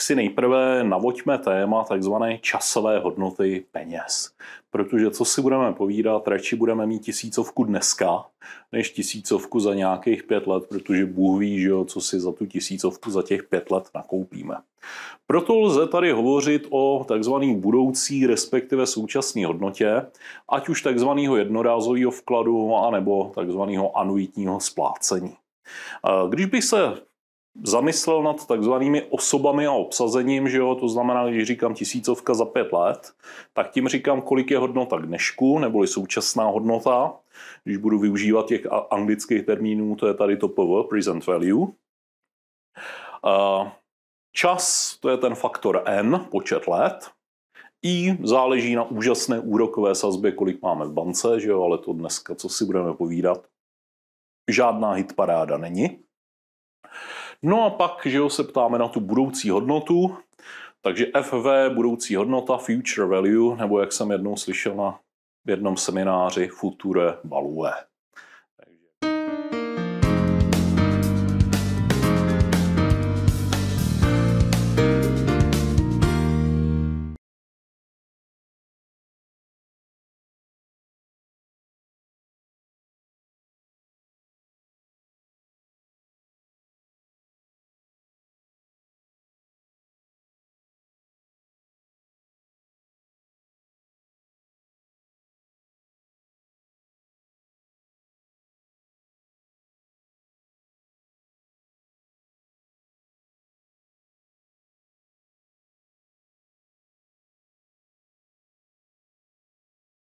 tak si nejprve navoďme téma takzvané časové hodnoty peněz. Protože co si budeme povídat, radši budeme mít tisícovku dneska, než tisícovku za nějakých pět let, protože Bůh ví, že jo, co si za tu tisícovku za těch pět let nakoupíme. Proto lze tady hovořit o takzvaný budoucí, respektive současné hodnotě, ať už takzvaného jednorázového vkladu, anebo takzvaného anuitního splácení. Když bych se zamyslel nad takzvanými osobami a obsazením, že jo, to znamená, když říkám tisícovka za pět let, tak tím říkám, kolik je hodnota k dnešku, neboli současná hodnota, když budu využívat těch anglických termínů, to je tady to PV, present value. Čas, to je ten faktor N, počet let. I záleží na úžasné úrokové sazbě, kolik máme v bance, že jo, ale to dneska, co si budeme povídat, žádná hitparáda není. No a pak, že jo, se ptáme na tu budoucí hodnotu, takže FV, budoucí hodnota, future value, nebo jak jsem jednou slyšel na v jednom semináři, future value.